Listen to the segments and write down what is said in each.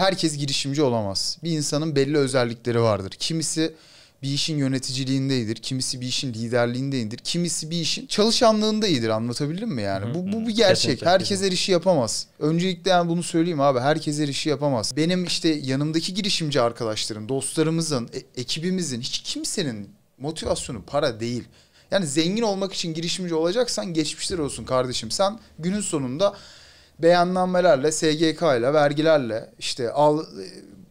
herkes girişimci olamaz. Bir insanın belli özellikleri vardır. Kimisi bir işin yöneticiliğindeydir, kimisi bir işin liderliğindeydir, kimisi bir işin çalışanlığında iyidir anlatabildim mi yani? Hı hı. Bu, bu bir gerçek. Herkes her işi yapamaz. Öncelikle yani bunu söyleyeyim abi herkes her işi yapamaz. Benim işte yanımdaki girişimci arkadaşlarım, dostlarımızın, e- ekibimizin hiç kimsenin motivasyonu para değil. Yani zengin olmak için girişimci olacaksan geçmişler olsun kardeşim. Sen günün sonunda beyannamelerle, SGK ile, vergilerle, işte al e,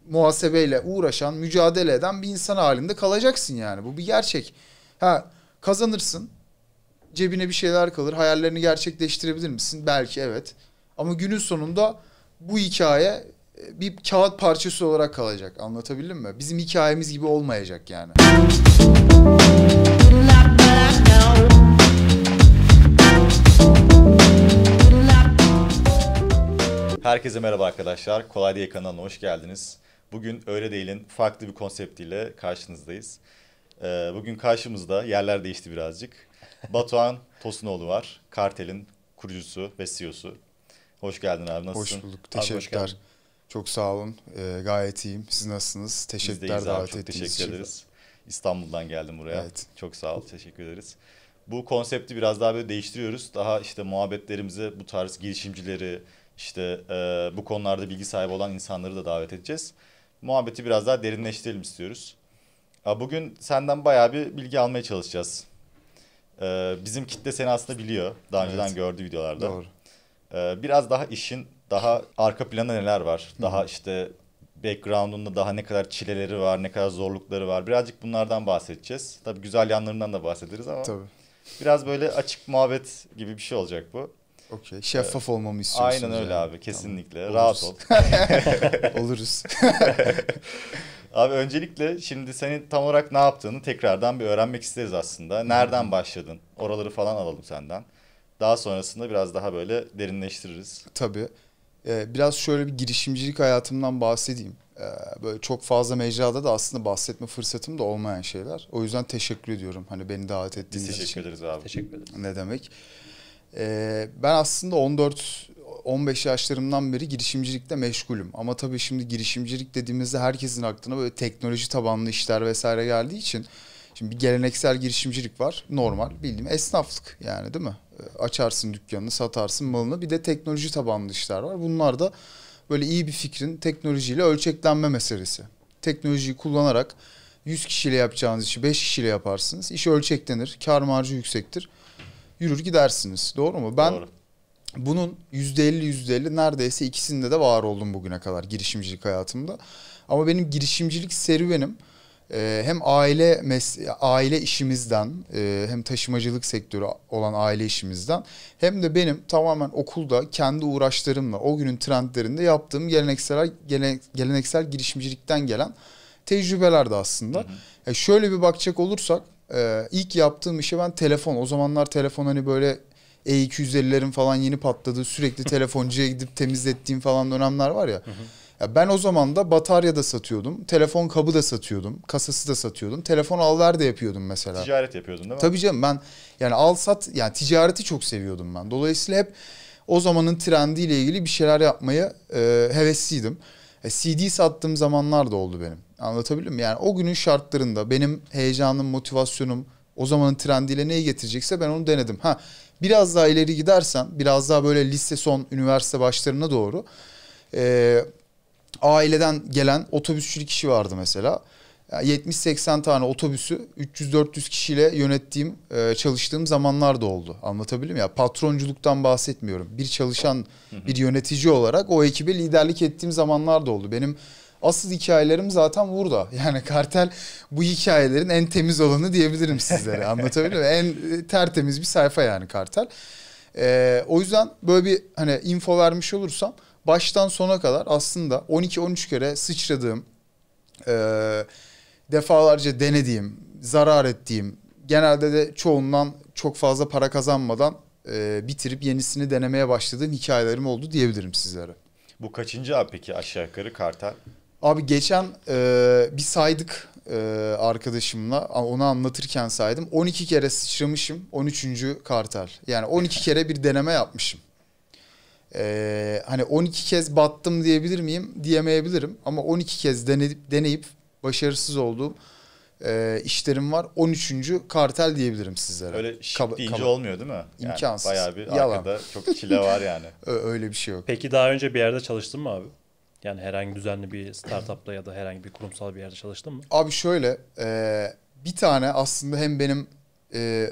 muhasebeyle uğraşan, mücadele eden bir insan halinde kalacaksın yani. Bu bir gerçek. Ha kazanırsın. Cebine bir şeyler kalır. Hayallerini gerçekleştirebilir misin? Belki evet. Ama günün sonunda bu hikaye e, bir kağıt parçası olarak kalacak. Anlatabildim mi? Bizim hikayemiz gibi olmayacak yani. Herkese merhaba arkadaşlar. Kolay Değil kanalına hoş geldiniz. Bugün Öyle Değil'in farklı bir konseptiyle karşınızdayız. Ee, bugün karşımızda yerler değişti birazcık. Batuhan Tosunoğlu var. Kartel'in kurucusu ve CEO'su. Hoş geldin abi nasılsın? Hoş bulduk. Teşekkürler. Abi, çok sağ olun. Ee, gayet iyiyim. Siz nasılsınız? Teşekkürler davet ettiğiniz için. teşekkür ederiz. İstanbul'dan geldim buraya. Evet. Çok sağ ol. Teşekkür ederiz bu konsepti biraz daha böyle değiştiriyoruz. Daha işte muhabbetlerimize bu tarz girişimcileri, işte e, bu konularda bilgi sahibi olan insanları da davet edeceğiz. Muhabbeti biraz daha derinleştirelim istiyoruz. Bugün senden bayağı bir bilgi almaya çalışacağız. Ee, bizim kitle seni aslında biliyor. Daha önceden evet. gördü videolarda. Doğru. Ee, biraz daha işin daha arka planda neler var? Hı. Daha işte background'unda daha ne kadar çileleri var, ne kadar zorlukları var. Birazcık bunlardan bahsedeceğiz. Tabii güzel yanlarından da bahsederiz ama. Tabii. Biraz böyle açık muhabbet gibi bir şey olacak bu. Okey. Şeffaf olmamı istiyorsun. Aynen öyle yani. abi kesinlikle. Tamam. Rahat ol. Oluruz. abi öncelikle şimdi senin tam olarak ne yaptığını tekrardan bir öğrenmek isteriz aslında. Nereden başladın? Oraları falan alalım senden. Daha sonrasında biraz daha böyle derinleştiririz. Tabii. Ee, biraz şöyle bir girişimcilik hayatımdan bahsedeyim. Ee, böyle çok fazla mecrada da aslında bahsetme fırsatım da olmayan şeyler. O yüzden teşekkür ediyorum hani beni davet ettiğiniz için. Teşekkür ederiz abi. Teşekkür ederiz. Ne demek. Ee, ben aslında 14 15 yaşlarımdan beri girişimcilikte meşgulüm. Ama tabii şimdi girişimcilik dediğimizde herkesin aklına böyle teknoloji tabanlı işler vesaire geldiği için şimdi bir geleneksel girişimcilik var. Normal bildiğim esnaflık yani değil mi? Ee, açarsın dükkanını, satarsın malını. Bir de teknoloji tabanlı işler var. Bunlar da böyle iyi bir fikrin teknolojiyle ölçeklenme meselesi. Teknolojiyi kullanarak 100 kişiyle yapacağınız işi 5 kişiyle yaparsınız. İş ölçeklenir, kar marjı yüksektir yürür gidersiniz. Doğru mu? Ben Doğru. bunun %50 %50 neredeyse ikisinde de var oldum bugüne kadar girişimcilik hayatımda. Ama benim girişimcilik serüvenim e, hem aile mes- aile işimizden e, hem taşımacılık sektörü olan aile işimizden hem de benim tamamen okulda kendi uğraşlarımla o günün trendlerinde yaptığım geleneksel gele, geleneksel girişimcilikten gelen tecrübeler aslında. Hı hı. E şöyle bir bakacak olursak ee, ilk yaptığım işe ben telefon. O zamanlar telefon hani böyle E250'lerin falan yeni patladığı sürekli telefoncuya gidip temizlettiğim falan dönemler var ya. ya. Ben o zaman da batarya da satıyordum. Telefon kabı da satıyordum. Kasası da satıyordum. Telefon alver de yapıyordum mesela. Ticaret yapıyordun değil mi? Tabii canım ben yani al sat yani ticareti çok seviyordum ben. Dolayısıyla hep o zamanın trendiyle ilgili bir şeyler yapmaya e, hevesliydim. E, CD sattığım zamanlar da oldu benim. Anlatabildim mi? Yani o günün şartlarında benim heyecanım, motivasyonum, o zamanın trendiyle neyi getirecekse ben onu denedim. Ha biraz daha ileri gidersen, biraz daha böyle lise son, üniversite başlarına doğru e, aileden gelen otobüsçülük işi vardı mesela. 70-80 tane otobüsü 300-400 kişiyle yönettiğim, e, çalıştığım zamanlar da oldu. Anlatabiliyor muyum? Ya patronculuktan bahsetmiyorum. Bir çalışan, bir yönetici olarak o ekibe liderlik ettiğim zamanlar da oldu. Benim asıl hikayelerim zaten burada. Yani kartel bu hikayelerin en temiz olanı diyebilirim sizlere. Anlatabiliyor muyum? En e, tertemiz bir sayfa yani kartel. Ee, o yüzden böyle bir hani info vermiş olursam baştan sona kadar aslında 12-13 kere sıçradığım... Ee, defalarca denediğim, zarar ettiğim, genelde de çoğundan çok fazla para kazanmadan e, bitirip yenisini denemeye başladığım hikayelerim oldu diyebilirim sizlere. Bu kaçıncı abi peki aşağı yukarı kartal? Abi geçen e, bir saydık e, arkadaşımla onu anlatırken saydım. 12 kere sıçramışım 13. kartal. Yani 12 kere bir deneme yapmışım. E, hani 12 kez battım diyebilir miyim? Diyemeyebilirim ama 12 kez deneyip, deneyip başarısız olduğum e, işlerim var. 13. kartel diyebilirim sizlere. Öyle şık deyince olmuyor değil mi? Yani Bayağı bir Yalan. arkada çok çile var yani. Öyle bir şey yok. Peki daha önce bir yerde çalıştın mı abi? Yani herhangi düzenli bir startupla ya da herhangi bir kurumsal bir yerde çalıştın mı? Abi şöyle e, bir tane aslında hem benim e,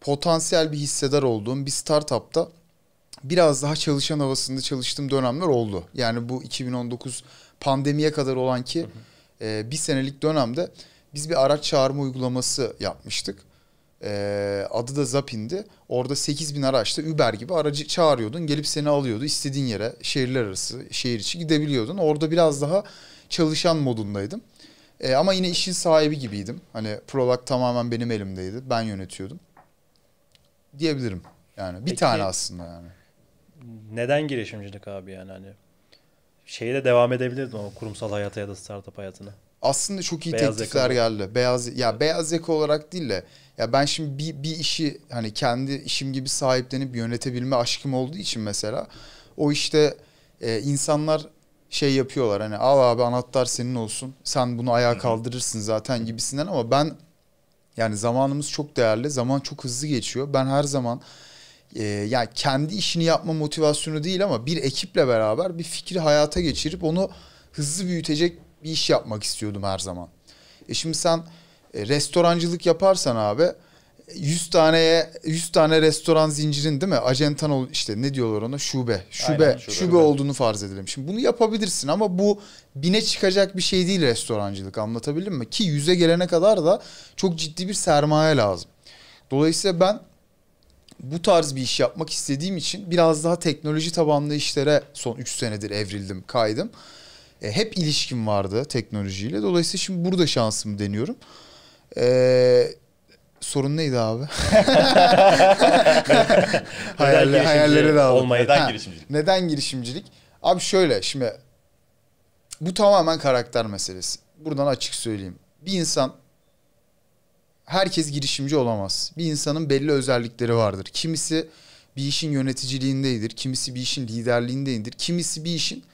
potansiyel bir hissedar olduğum bir startupta biraz daha çalışan havasında çalıştığım dönemler oldu. Yani bu 2019 pandemiye kadar olan ki... Hı hı e, bir senelik dönemde biz bir araç çağırma uygulaması yapmıştık. E, adı da Zapin'di. Orada 8 bin araçta Uber gibi aracı çağırıyordun. Gelip seni alıyordu. istediğin yere şehirler arası, şehir içi gidebiliyordun. Orada biraz daha çalışan modundaydım. E, ama yine işin sahibi gibiydim. Hani product tamamen benim elimdeydi. Ben yönetiyordum. Diyebilirim. Yani bir Peki, tane aslında yani. Neden girişimcilik abi yani hani şeye de devam edebilirdin o kurumsal hayata ya da startup hayatına. Aslında çok iyi beyaz teklifler yakalı. geldi. Beyaz ya evet. beyaz yaka olarak değil de ya ben şimdi bir, bir işi hani kendi işim gibi sahiplenip yönetebilme aşkım olduğu için mesela o işte e, insanlar şey yapıyorlar hani al abi anahtar senin olsun sen bunu ayağa kaldırırsın zaten gibisinden ama ben yani zamanımız çok değerli zaman çok hızlı geçiyor ben her zaman e, ee, yani kendi işini yapma motivasyonu değil ama bir ekiple beraber bir fikri hayata geçirip onu hızlı büyütecek bir iş yapmak istiyordum her zaman. E şimdi sen e, restorancılık yaparsan abi 100 taneye 100 tane restoran zincirin değil mi? Acentan işte ne diyorlar ona? Şube. Şube. Aynen, şube, şube olduğunu farz edelim. Şimdi bunu yapabilirsin ama bu bine çıkacak bir şey değil restorancılık. Anlatabildim mi? Ki yüze gelene kadar da çok ciddi bir sermaye lazım. Dolayısıyla ben bu tarz bir iş yapmak istediğim için biraz daha teknoloji tabanlı işlere son 3 senedir evrildim, kaydım. E, hep ilişkim vardı teknolojiyle. Dolayısıyla şimdi burada şansımı deniyorum. Eee sorun neydi abi? Hayaller, hayallere de aldım. Olmayı. Neden girişimcilik? Neden girişimcilik? Abi şöyle şimdi bu tamamen karakter meselesi. Buradan açık söyleyeyim. Bir insan herkes girişimci olamaz. Bir insanın belli özellikleri vardır. Kimisi bir işin yöneticiliğindeydir, kimisi bir işin liderliğindeydir, kimisi bir işin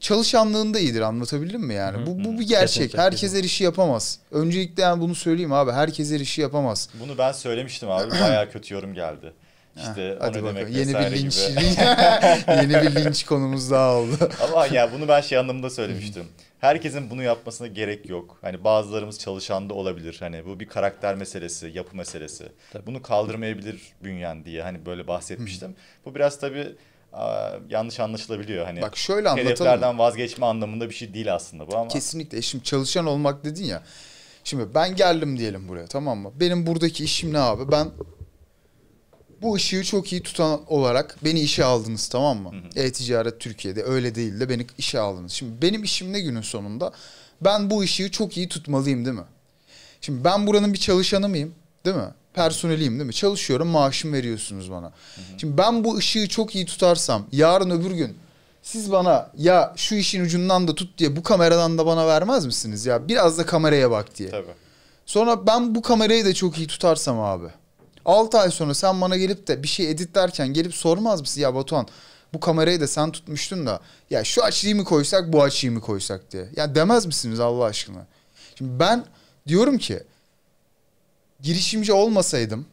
çalışanlığında iyidir anlatabildim mi yani? Hı hı. Bu, bu bir gerçek. Kesinlikle. Herkes her işi yapamaz. Öncelikle yani bunu söyleyeyim abi. Herkes her işi yapamaz. Bunu ben söylemiştim abi. Bayağı kötü yorum geldi. İşte Heh, hadi bakalım. Yeni bir linç, yeni bir linç konumuz daha oldu. Ama ya bunu ben şey anlamında söylemiştim herkesin bunu yapmasına gerek yok. Hani bazılarımız çalışan da olabilir. Hani bu bir karakter meselesi, yapı meselesi. Tabii. Bunu kaldırmayabilir bünyen diye hani böyle bahsetmiştim. bu biraz tabii yanlış anlaşılabiliyor. Hani Bak şöyle anlatalım. Hedeflerden vazgeçme anlamında bir şey değil aslında bu ama. Kesinlikle. E, şimdi çalışan olmak dedin ya. Şimdi ben geldim diyelim buraya tamam mı? Benim buradaki işim ne abi? Ben bu ışığı çok iyi tutan olarak beni işe aldınız tamam mı? E-ticaret Türkiye'de öyle değil de beni işe aldınız. Şimdi benim işim ne günün sonunda? Ben bu ışığı çok iyi tutmalıyım değil mi? Şimdi ben buranın bir çalışanı mıyım? Değil mi? Personeliyim değil mi? Çalışıyorum maaşımı veriyorsunuz bana. Hı hı. Şimdi ben bu ışığı çok iyi tutarsam yarın öbür gün siz bana ya şu işin ucundan da tut diye bu kameradan da bana vermez misiniz ya? Biraz da kameraya bak diye. Tabii. Sonra ben bu kamerayı da çok iyi tutarsam abi. 6 ay sonra sen bana gelip de bir şey editlerken gelip sormaz mısın ya Batuhan bu kamerayı da sen tutmuştun da ya şu açıyı mı koysak bu açıyı mı koysak diye. Ya demez misiniz Allah aşkına? Şimdi ben diyorum ki girişimci olmasaydım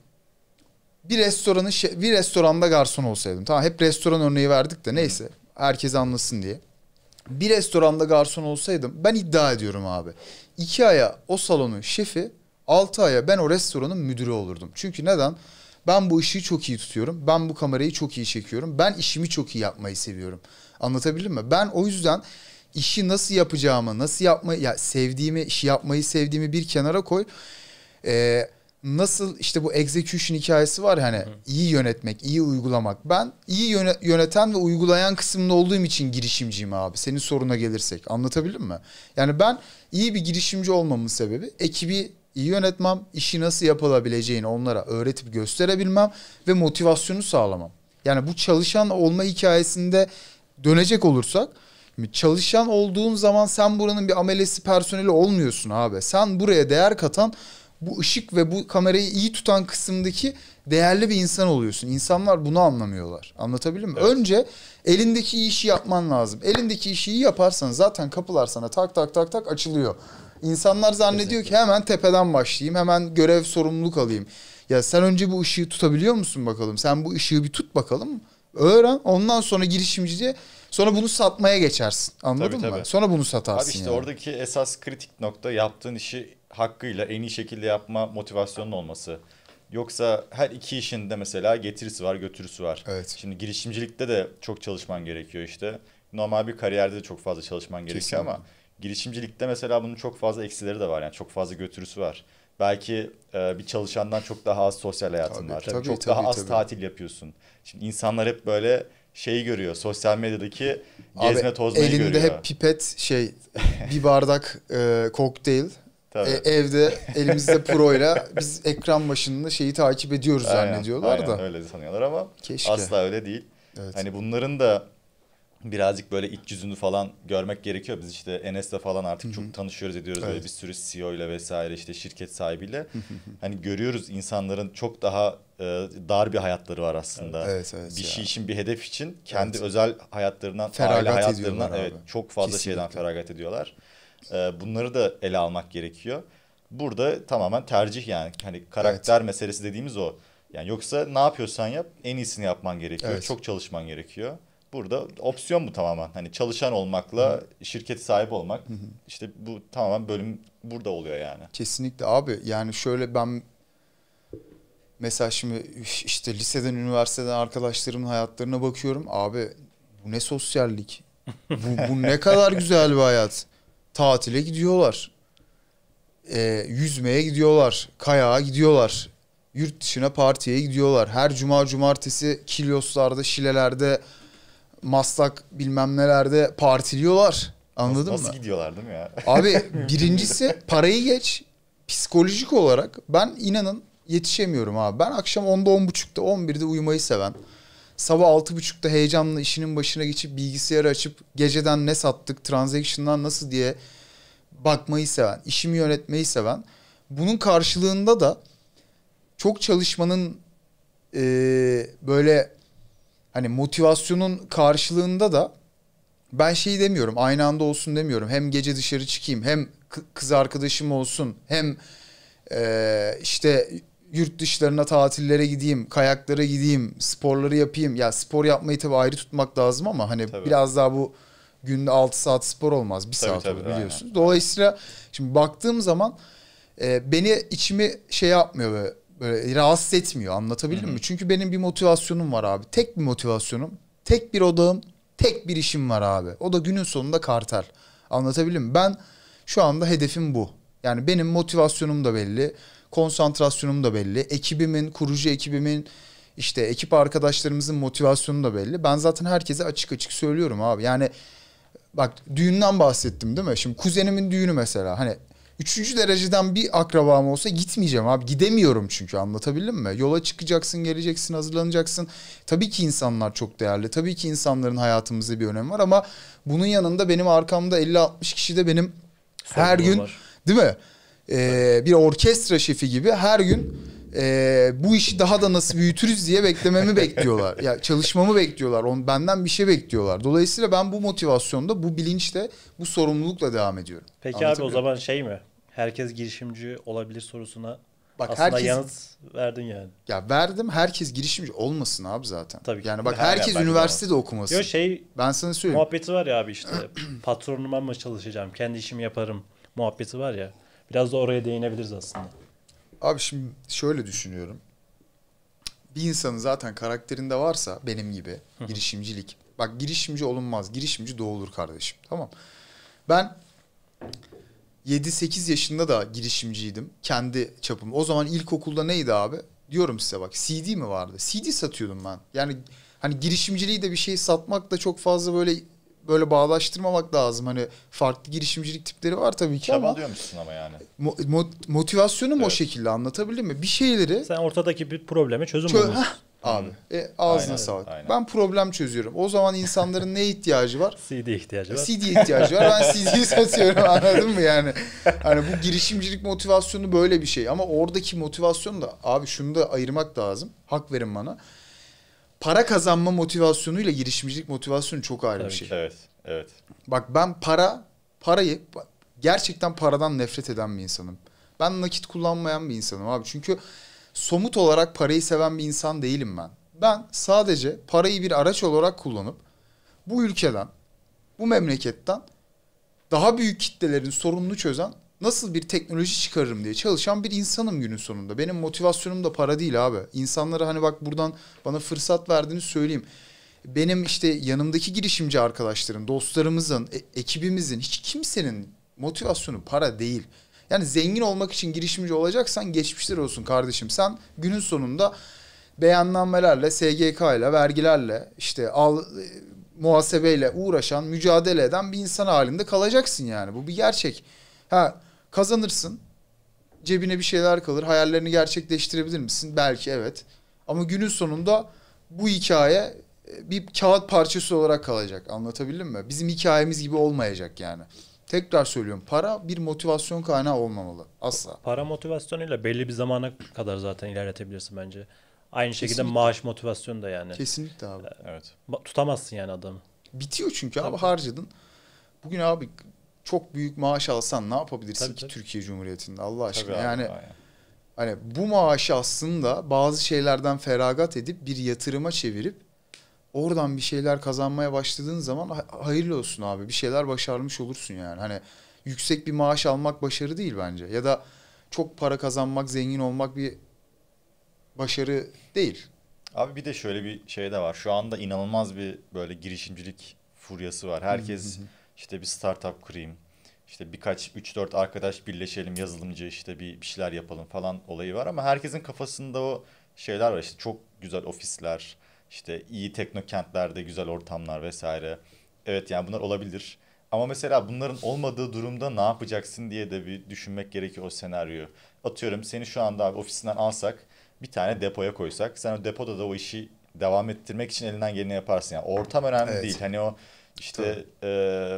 bir restoranın bir restoranda garson olsaydım. Tamam hep restoran örneği verdik de neyse herkes anlasın diye. Bir restoranda garson olsaydım ben iddia ediyorum abi. iki aya o salonu şefi 6 aya ben o restoranın müdürü olurdum. Çünkü neden? Ben bu işi çok iyi tutuyorum. Ben bu kamerayı çok iyi çekiyorum. Ben işimi çok iyi yapmayı seviyorum. Anlatabildim mi? Ben o yüzden işi nasıl yapacağımı, nasıl yapmayı, ya sevdiğimi, işi yapmayı sevdiğimi bir kenara koy. Ee, nasıl işte bu execution hikayesi var hani iyi yönetmek, iyi uygulamak. Ben iyi yöneten ve uygulayan kısmında olduğum için girişimciyim abi. Senin soruna gelirsek anlatabildim mi? Yani ben iyi bir girişimci olmamın sebebi ekibi iyi yönetmem, işi nasıl yapılabileceğini onlara öğretip gösterebilmem ve motivasyonu sağlamam. Yani bu çalışan olma hikayesinde dönecek olursak çalışan olduğun zaman sen buranın bir amelesi personeli olmuyorsun abi. Sen buraya değer katan bu ışık ve bu kamerayı iyi tutan kısımdaki değerli bir insan oluyorsun. İnsanlar bunu anlamıyorlar. Anlatabildim mi? Evet. Önce elindeki işi yapman lazım. Elindeki işi iyi yaparsan zaten kapılar sana tak tak tak tak açılıyor. İnsanlar zannediyor Kesinlikle. ki hemen tepeden başlayayım, hemen görev sorumluluk alayım. Ya sen önce bu ışığı tutabiliyor musun bakalım? Sen bu ışığı bir tut bakalım. Öğren. Ondan sonra girişimciye sonra bunu satmaya geçersin. Anladın tabii, mı? Tabii. Sonra bunu satarsın. Abi işte yani. oradaki esas kritik nokta yaptığın işi hakkıyla en iyi şekilde yapma motivasyonun olması. Yoksa her iki işin de mesela getirisi var, götürüsü var. Evet. Şimdi girişimcilikte de çok çalışman gerekiyor işte. Normal bir kariyerde de çok fazla çalışman gerekiyor Kesinlikle. ama girişimcilikte mesela bunun çok fazla eksileri de var. Yani çok fazla götürüsü var. Belki e, bir çalışandan çok daha az sosyal hayatın tabii, var. Tabii, çok tabii, daha tabii. az tatil yapıyorsun. Şimdi insanlar hep böyle şeyi görüyor. Sosyal medyadaki Abi, gezme tozmayı elinde görüyor. Elinde hep pipet şey bir bardak e, kokteyl. Tabii. E, evde elimizde pro ile biz ekran başında şeyi takip ediyoruz aynen, zannediyorlar aynen, da. öyle sanıyorlar ama Keşke. asla öyle değil. Evet. Hani bunların da birazcık böyle iç yüzünü falan görmek gerekiyor. Biz işte Enes'le falan artık Hı-hı. çok tanışıyoruz ediyoruz evet. böyle bir sürü CEO ile vesaire işte şirket sahibiyle. Hı-hı. hani görüyoruz insanların çok daha e, dar bir hayatları var aslında. Evet, evet, bir ya. şey için bir hedef için kendi evet. özel hayatlarından, feragat aile hayatlarından evet çok fazla Kesinlikle. şeyden feragat ediyorlar. E, bunları da ele almak gerekiyor. Burada tamamen tercih yani hani karakter evet. meselesi dediğimiz o. Yani yoksa ne yapıyorsan yap en iyisini yapman gerekiyor. Evet. Çok çalışman gerekiyor. Burada opsiyon bu tamamen. Hani çalışan olmakla Hı. şirket sahibi olmak. Hı hı. bu tamamen bölüm burada oluyor yani. Kesinlikle abi. Yani şöyle ben mesela şimdi işte liseden, üniversiteden arkadaşlarımın hayatlarına bakıyorum. Abi bu ne sosyallik? bu, bu ne kadar güzel bir hayat. Tatile gidiyorlar. E, yüzmeye gidiyorlar. Kayağa gidiyorlar. Yurt dışına partiye gidiyorlar. Her cuma cumartesi Kilyoslarda, Şilelerde Maslak bilmem nelerde partiliyorlar. Anladın nasıl, mı? Nasıl gidiyorlar değil mi ya? Abi birincisi parayı geç. Psikolojik olarak ben inanın yetişemiyorum abi. Ben akşam 10'da 10.30'da 11'de uyumayı seven sabah 6.30'da heyecanla işinin başına geçip bilgisayarı açıp geceden ne sattık, transaction'dan nasıl diye bakmayı seven, işimi yönetmeyi seven. Bunun karşılığında da çok çalışmanın e, böyle hani motivasyonun karşılığında da ben şey demiyorum aynı anda olsun demiyorum. Hem gece dışarı çıkayım hem kız arkadaşım olsun hem e, işte yurt dışlarına tatillere gideyim, kayaklara gideyim, sporları yapayım. Ya spor yapmayı tabii ayrı tutmak lazım ama hani tabii. biraz daha bu günde 6 saat spor olmaz. 1 saat tabii, olur biliyorsun Aynen. Dolayısıyla şimdi baktığım zaman e, beni içimi şey yapmıyor böyle böyle rahatsız etmiyor anlatabildim hı mi? Çünkü benim bir motivasyonum var abi. Tek bir motivasyonum, tek bir odağım, tek bir işim var abi. O da günün sonunda kartel. Anlatabildim mi? Ben şu anda hedefim bu. Yani benim motivasyonum da belli, konsantrasyonum da belli. Ekibimin, kurucu ekibimin işte ekip arkadaşlarımızın motivasyonu da belli. Ben zaten herkese açık açık söylüyorum abi. Yani bak düğünden bahsettim değil mi? Şimdi kuzenimin düğünü mesela hani Üçüncü dereceden bir akrabam olsa gitmeyeceğim abi. Gidemiyorum çünkü anlatabildim mi? Yola çıkacaksın, geleceksin, hazırlanacaksın. Tabii ki insanlar çok değerli. Tabii ki insanların hayatımızda bir önemi var ama bunun yanında benim arkamda 50-60 kişi de benim Sorunlar her gün değil mi? Ee, bir orkestra şefi gibi her gün e, bu işi daha da nasıl büyütürüz diye beklememi bekliyorlar. Ya çalışmamı bekliyorlar. On benden bir şey bekliyorlar. Dolayısıyla ben bu motivasyonda, bu bilinçte bu sorumlulukla devam ediyorum. Peki abi o zaman şey mi? herkes girişimci olabilir sorusuna Bak aslında herkes, yanıt verdin yani. Ya verdim herkes girişimci olmasın abi zaten. Tabii Yani bak herkes yani, üniversitede ama. okumasın. Yok şey ben sana söyleyeyim. Muhabbeti var ya abi işte patronuma mı çalışacağım kendi işimi yaparım muhabbeti var ya. Biraz da oraya değinebiliriz aslında. Abi şimdi şöyle düşünüyorum. Bir insanın zaten karakterinde varsa benim gibi girişimcilik. Bak girişimci olunmaz. Girişimci doğulur kardeşim. Tamam. Ben 7-8 yaşında da girişimciydim. Kendi çapım. O zaman ilkokulda neydi abi? Diyorum size bak CD mi vardı? CD satıyordum ben. Yani hani girişimciliği de bir şey satmak da çok fazla böyle böyle bağdaştırmamak lazım. Hani farklı girişimcilik tipleri var tabii ki Çabalıyor ama. Çabalıyor musun ama yani? Mo- motivasyonum evet. o şekilde anlatabildim mi? Bir şeyleri... Sen ortadaki bir problemi çözüm Çö- bulmuşsun abi. E, ağzına aynen, sağlık. Aynen. Ben problem çözüyorum. O zaman insanların ne ihtiyacı var? CD ihtiyacı var. CD ihtiyacı var. Ben CD'yi satıyorum anladın mı yani? Hani bu girişimcilik motivasyonu böyle bir şey. Ama oradaki motivasyon da abi şunu da ayırmak lazım. Hak verin bana. Para kazanma motivasyonuyla girişimcilik motivasyonu çok ayrı Tabii bir şey. Ki. Evet, evet. Bak ben para, parayı gerçekten paradan nefret eden bir insanım. Ben nakit kullanmayan bir insanım abi. Çünkü somut olarak parayı seven bir insan değilim ben. Ben sadece parayı bir araç olarak kullanıp bu ülkeden, bu memleketten daha büyük kitlelerin sorununu çözen nasıl bir teknoloji çıkarırım diye çalışan bir insanım günün sonunda. Benim motivasyonum da para değil abi. İnsanlara hani bak buradan bana fırsat verdiğini söyleyeyim. Benim işte yanımdaki girişimci arkadaşlarım, dostlarımızın, e- ekibimizin hiç kimsenin motivasyonu para değil. Yani zengin olmak için girişimci olacaksan geçmişler olsun kardeşim. Sen günün sonunda beyannamelerle, SGK ile, vergilerle, işte al, e, muhasebeyle uğraşan, mücadele eden bir insan halinde kalacaksın yani. Bu bir gerçek. Ha kazanırsın. Cebine bir şeyler kalır. Hayallerini gerçekleştirebilir misin? Belki evet. Ama günün sonunda bu hikaye e, bir kağıt parçası olarak kalacak. Anlatabildim mi? Bizim hikayemiz gibi olmayacak yani tekrar söylüyorum para bir motivasyon kaynağı olmamalı asla. Para motivasyonuyla belli bir zamana kadar zaten ilerletebilirsin bence. Aynı şekilde Kesinlikle. maaş motivasyonu da yani. Kesinlikle abi. Ee, evet. Tutamazsın yani adamı. Bitiyor çünkü tabii. abi harcadın. Bugün abi çok büyük maaş alsan ne yapabilirsin tabii, ki tabii. Türkiye Cumhuriyeti'nde Allah aşkına. Tabii yani abi, hani bu maaşı aslında bazı şeylerden feragat edip bir yatırıma çevirip oradan bir şeyler kazanmaya başladığın zaman hayırlı olsun abi. Bir şeyler başarmış olursun yani. Hani yüksek bir maaş almak başarı değil bence. Ya da çok para kazanmak, zengin olmak bir başarı değil. Abi bir de şöyle bir şey de var. Şu anda inanılmaz bir böyle girişimcilik furyası var. Herkes işte bir startup kurayım. İşte birkaç 3-4 arkadaş birleşelim yazılımcı işte bir, bir şeyler yapalım falan olayı var ama herkesin kafasında o şeyler var. İşte çok güzel ofisler, işte iyi teknokentlerde güzel ortamlar vesaire. Evet yani bunlar olabilir. Ama mesela bunların olmadığı durumda ne yapacaksın diye de bir düşünmek gerekiyor o senaryoyu. Atıyorum seni şu anda abi ofisinden alsak bir tane depoya koysak sen o depoda da o işi devam ettirmek için elinden geleni yaparsın. Yani ortam önemli evet. değil. Hani o işte e,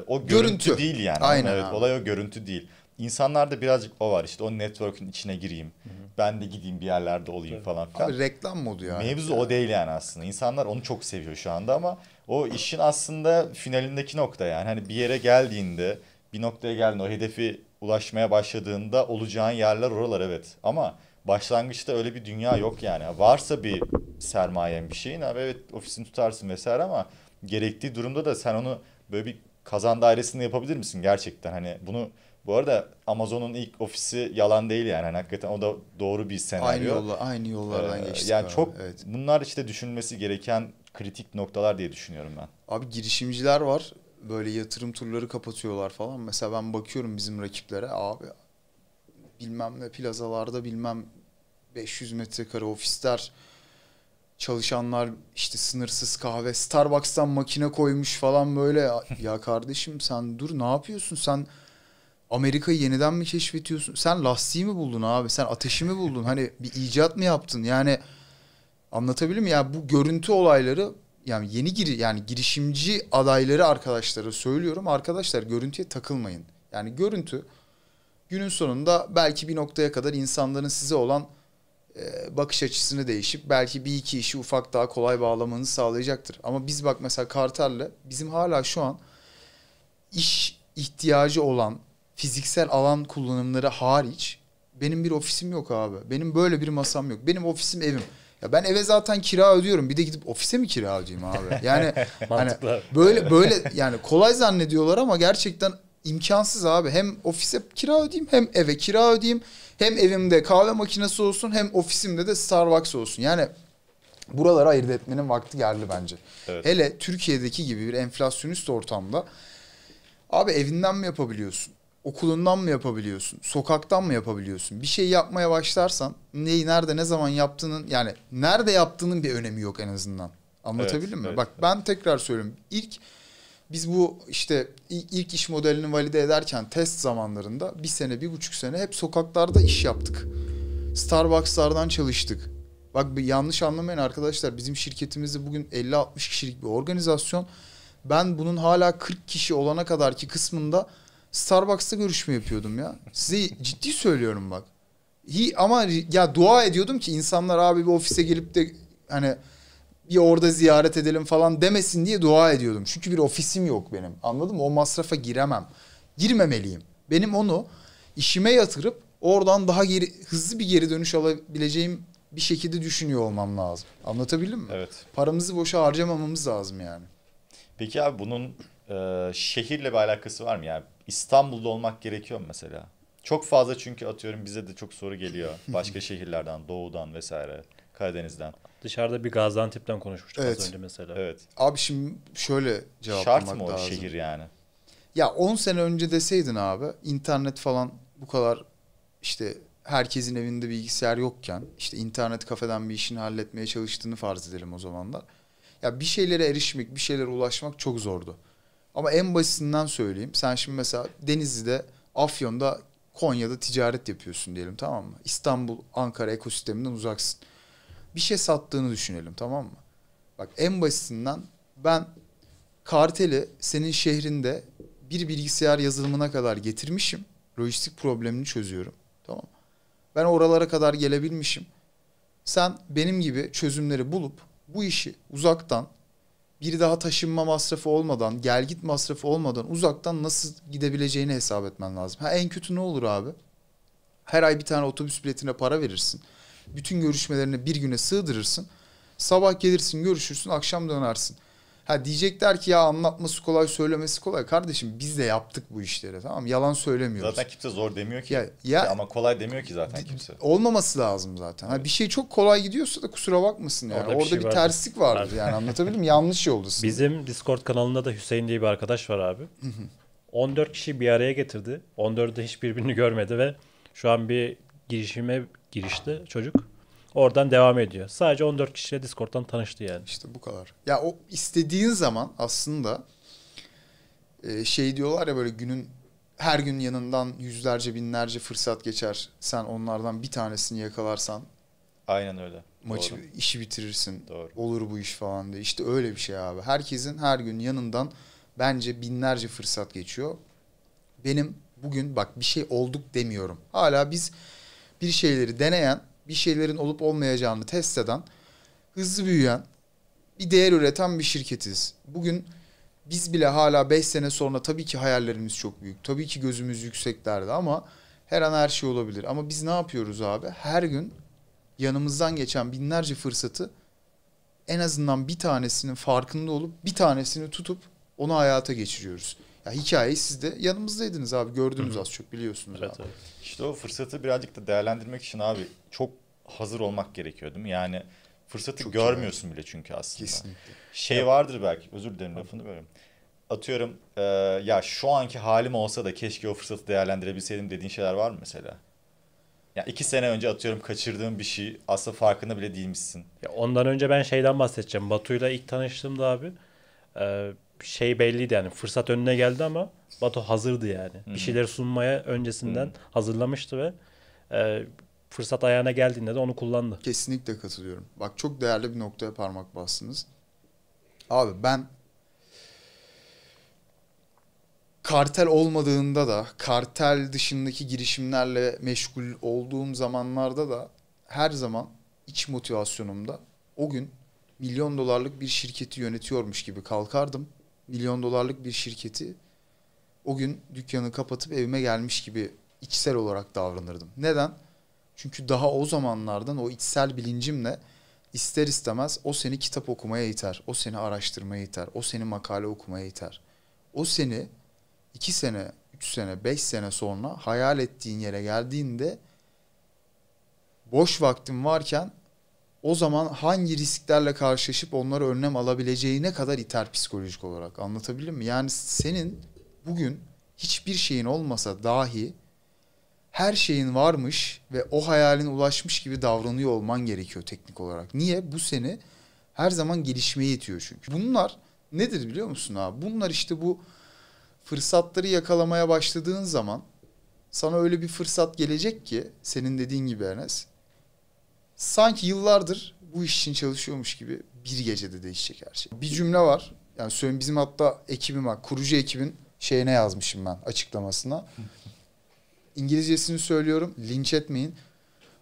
o görüntü, görüntü değil yani. Aynen. Evet, olay o görüntü değil. İnsanlarda birazcık o var işte o network'ün içine gireyim. Hı hı. Ben de gideyim bir yerlerde olayım evet. falan filan. Abi reklam modu yani. Mevzu yani. o değil yani aslında. İnsanlar onu çok seviyor şu anda ama o işin aslında finalindeki nokta yani. Hani bir yere geldiğinde bir noktaya geldiğinde o hedefi ulaşmaya başladığında olacağın yerler oralar evet. Ama başlangıçta öyle bir dünya yok yani. Varsa bir sermayen bir şeyin abi evet ofisini tutarsın vesaire ama gerektiği durumda da sen onu böyle bir kazan dairesinde yapabilir misin gerçekten? Hani bunu bu arada Amazon'un ilk ofisi yalan değil yani. yani hakikaten o da doğru bir senaryo. Aynı, yolla, aynı yollardan ee, geçtik. Yani abi. çok evet. bunlar işte düşünülmesi gereken kritik noktalar diye düşünüyorum ben. Abi girişimciler var. Böyle yatırım turları kapatıyorlar falan. Mesela ben bakıyorum bizim rakiplere abi bilmem ne plazalarda bilmem 500 metrekare ofisler çalışanlar işte sınırsız kahve Starbucks'tan makine koymuş falan böyle ya kardeşim sen dur ne yapıyorsun sen Amerika'yı yeniden mi keşfetiyorsun? Sen lastiği mi buldun abi? Sen ateşi mi buldun? Hani bir icat mı yaptın? Yani anlatabilir miyim? Yani bu görüntü olayları yani yeni giri yani girişimci adayları arkadaşlara söylüyorum. Arkadaşlar görüntüye takılmayın. Yani görüntü günün sonunda belki bir noktaya kadar insanların size olan e, bakış açısını değişip belki bir iki işi ufak daha kolay bağlamanızı sağlayacaktır. Ama biz bak mesela Karter'le bizim hala şu an iş ihtiyacı olan fiziksel alan kullanımları hariç benim bir ofisim yok abi. Benim böyle bir masam yok. Benim ofisim evim. Ya ben eve zaten kira ödüyorum. Bir de gidip ofise mi kira ödeyeyim abi? Yani hani böyle böyle yani kolay zannediyorlar ama gerçekten imkansız abi. Hem ofise kira ödeyeyim hem eve kira ödeyeyim. Hem evimde kahve makinesi olsun hem ofisimde de Starbucks olsun. Yani buraları ayırt etmenin vakti geldi bence. Evet. Hele Türkiye'deki gibi bir enflasyonist ortamda abi evinden mi yapabiliyorsun? okulundan mı yapabiliyorsun? Sokaktan mı yapabiliyorsun? Bir şey yapmaya başlarsan neyi nerede ne zaman yaptığının yani nerede yaptığının bir önemi yok en azından. Anlatabildim evet, mi? Evet, Bak evet. ben tekrar söylüyorum. İlk biz bu işte ilk iş modelini valide ederken test zamanlarında bir sene, bir buçuk sene hep sokaklarda iş yaptık. Starbucks'lardan çalıştık. Bak bir yanlış anlamayın arkadaşlar. Bizim şirketimizde bugün 50-60 kişilik bir organizasyon. Ben bunun hala 40 kişi olana kadar ki kısmında Starbucks'ta görüşme yapıyordum ya. Size ciddi söylüyorum bak. Hi, ama ya dua ediyordum ki insanlar abi bir ofise gelip de hani bir orada ziyaret edelim falan demesin diye dua ediyordum. Çünkü bir ofisim yok benim. Anladın mı? O masrafa giremem. Girmemeliyim. Benim onu işime yatırıp oradan daha geri, hızlı bir geri dönüş alabileceğim bir şekilde düşünüyor olmam lazım. Anlatabildim mi? Evet. Paramızı boşa harcamamamız lazım yani. Peki abi bunun e, şehirle bir alakası var mı? Yani İstanbul'da olmak gerekiyor mesela? Çok fazla çünkü atıyorum bize de çok soru geliyor. Başka şehirlerden, doğudan vesaire, Karadeniz'den. Dışarıda bir Gaziantep'ten konuşmuştuk evet. az önce mesela. Evet. Abi şimdi şöyle cevaplamak lazım. Şart mı o lazım. şehir yani? Ya 10 sene önce deseydin abi internet falan bu kadar işte herkesin evinde bilgisayar yokken işte internet kafeden bir işini halletmeye çalıştığını farz edelim o zamanlar. Ya bir şeylere erişmek, bir şeylere ulaşmak çok zordu. Ama en basitinden söyleyeyim. Sen şimdi mesela Denizli'de, Afyon'da, Konya'da ticaret yapıyorsun diyelim tamam mı? İstanbul, Ankara ekosisteminden uzaksın. Bir şey sattığını düşünelim tamam mı? Bak en basitinden ben karteli senin şehrinde bir bilgisayar yazılımına kadar getirmişim. Lojistik problemini çözüyorum. Tamam mı? Ben oralara kadar gelebilmişim. Sen benim gibi çözümleri bulup bu işi uzaktan bir daha taşınma masrafı olmadan, gel git masrafı olmadan uzaktan nasıl gidebileceğini hesap etmen lazım. Ha en kötü ne olur abi? Her ay bir tane otobüs biletine para verirsin. Bütün görüşmelerini bir güne sığdırırsın. Sabah gelirsin, görüşürsün, akşam dönersin. Ha diyecekler ki ya anlatması kolay, söylemesi kolay. Kardeşim biz de yaptık bu işleri tamam Yalan söylemiyoruz. Zaten kimse zor demiyor ki. Ya, ya, ya ama kolay demiyor ki zaten kimse. Olmaması lazım zaten. Ha bir şey çok kolay gidiyorsa da kusura bakmasın yani. Orada, Orada bir, şey bir vardır. terslik vardır vardı. yani anlatabildim mi? Yanlış yoldasın. Bizim Discord kanalında da Hüseyin diye bir arkadaş var abi. 14 kişi bir araya getirdi. 14'de hiçbirbirini görmedi ve şu an bir girişime girişti çocuk. Oradan devam ediyor. Sadece 14 kişiyle Discord'dan tanıştı yani. İşte bu kadar. Ya o istediğin zaman aslında e, şey diyorlar ya böyle günün her gün yanından yüzlerce binlerce fırsat geçer. Sen onlardan bir tanesini yakalarsan. Aynen öyle. Maçı Doğru. işi bitirirsin. Doğru. Olur bu iş falan diye. İşte öyle bir şey abi. Herkesin her gün yanından bence binlerce fırsat geçiyor. Benim bugün bak bir şey olduk demiyorum. Hala biz bir şeyleri deneyen bir şeylerin olup olmayacağını test eden, hızlı büyüyen, bir değer üreten bir şirketiz. Bugün biz bile hala 5 sene sonra tabii ki hayallerimiz çok büyük. Tabii ki gözümüz yükseklerde ama her an her şey olabilir. Ama biz ne yapıyoruz abi? Her gün yanımızdan geçen binlerce fırsatı en azından bir tanesinin farkında olup bir tanesini tutup onu hayata geçiriyoruz. Ya hikayeyi siz de yanımızdaydınız abi gördünüz Hı-hı. az çok biliyorsunuz evet, abi. Evet. İşte o fırsatı birazcık da değerlendirmek için abi çok hazır olmak gerekiyor değil mi? Yani fırsatı Çok görmüyorsun iyi. bile çünkü aslında. Kesinlikle. Şey ya. vardır belki özür dilerim Hı. lafını böyle. Atıyorum e, ya şu anki halim olsa da keşke o fırsatı değerlendirebilseydim dediğin şeyler var mı mesela? Ya iki sene önce atıyorum kaçırdığım bir şey aslında farkında bile değilmişsin. Ya ondan önce ben şeyden bahsedeceğim. Batu'yla ilk tanıştığımda abi e, şey belliydi yani fırsat önüne geldi ama Batu hazırdı yani. Hmm. Bir şeyler sunmaya öncesinden hmm. hazırlamıştı ve e, fırsat ayağına geldiğinde de onu kullandı. Kesinlikle katılıyorum. Bak çok değerli bir noktaya parmak bastınız. Abi ben kartel olmadığında da kartel dışındaki girişimlerle meşgul olduğum zamanlarda da her zaman iç motivasyonumda o gün milyon dolarlık bir şirketi yönetiyormuş gibi kalkardım. Milyon dolarlık bir şirketi o gün dükkanı kapatıp evime gelmiş gibi içsel olarak davranırdım. Neden? Çünkü daha o zamanlardan o içsel bilincimle ister istemez o seni kitap okumaya iter. O seni araştırmaya iter. O seni makale okumaya iter. O seni iki sene, üç sene, beş sene sonra hayal ettiğin yere geldiğinde boş vaktin varken o zaman hangi risklerle karşılaşıp onları önlem alabileceğine kadar iter psikolojik olarak. anlatabilir mi? Yani senin bugün hiçbir şeyin olmasa dahi her şeyin varmış ve o hayalin ulaşmış gibi davranıyor olman gerekiyor teknik olarak. Niye? Bu seni her zaman gelişmeye yetiyor çünkü. Bunlar nedir biliyor musun abi? Bunlar işte bu fırsatları yakalamaya başladığın zaman sana öyle bir fırsat gelecek ki senin dediğin gibi Enes. Sanki yıllardır bu iş için çalışıyormuş gibi bir gecede değişecek her şey. Bir cümle var. Yani söyleyeyim bizim hatta ekibim var. Kurucu ekibin şeyine yazmışım ben açıklamasına. İngilizcesini söylüyorum. Linç etmeyin.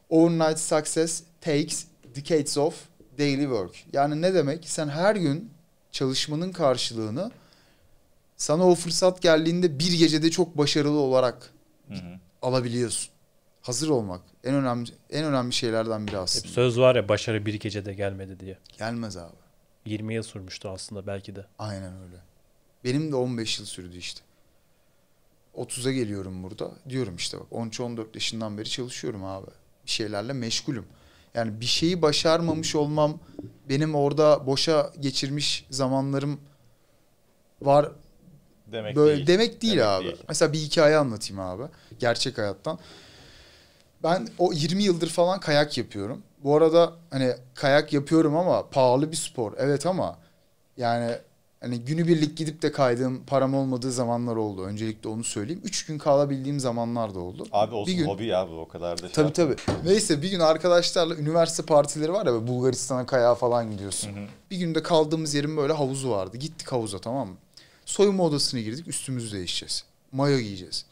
Overnight success takes decades of daily work. Yani ne demek? Sen her gün çalışmanın karşılığını sana o fırsat geldiğinde bir gecede çok başarılı olarak hı hı. alabiliyorsun. Hazır olmak en önemli en önemli şeylerden biri aslında. Hep söz var ya başarı bir gecede gelmedi diye. Gelmez abi. 20 yıl sürmüştü aslında belki de. Aynen öyle. Benim de 15 yıl sürdü işte. 30'a geliyorum burada. Diyorum işte bak 13-14 yaşından beri çalışıyorum abi. Bir şeylerle meşgulüm. Yani bir şeyi başarmamış olmam benim orada boşa geçirmiş zamanlarım var demek böyle değil. demek değil demek abi. Değil. Mesela bir hikaye anlatayım abi gerçek hayattan. Ben o 20 yıldır falan kayak yapıyorum. Bu arada hani kayak yapıyorum ama pahalı bir spor. Evet ama yani hani günübirlik gidip de kaydığım param olmadığı zamanlar oldu. Öncelikle onu söyleyeyim. Üç gün kalabildiğim zamanlar da oldu. Abi olsun bir gün, hobi ya bu o kadar da. Şey tabii tabii. Neyse bir gün arkadaşlarla üniversite partileri var ya Bulgaristan'a kayağa falan gidiyorsun. Hı hı. Bir günde kaldığımız yerin böyle havuzu vardı. Gittik havuza tamam mı? Soyunma odasına girdik üstümüzü değişeceğiz. Mayo giyeceğiz.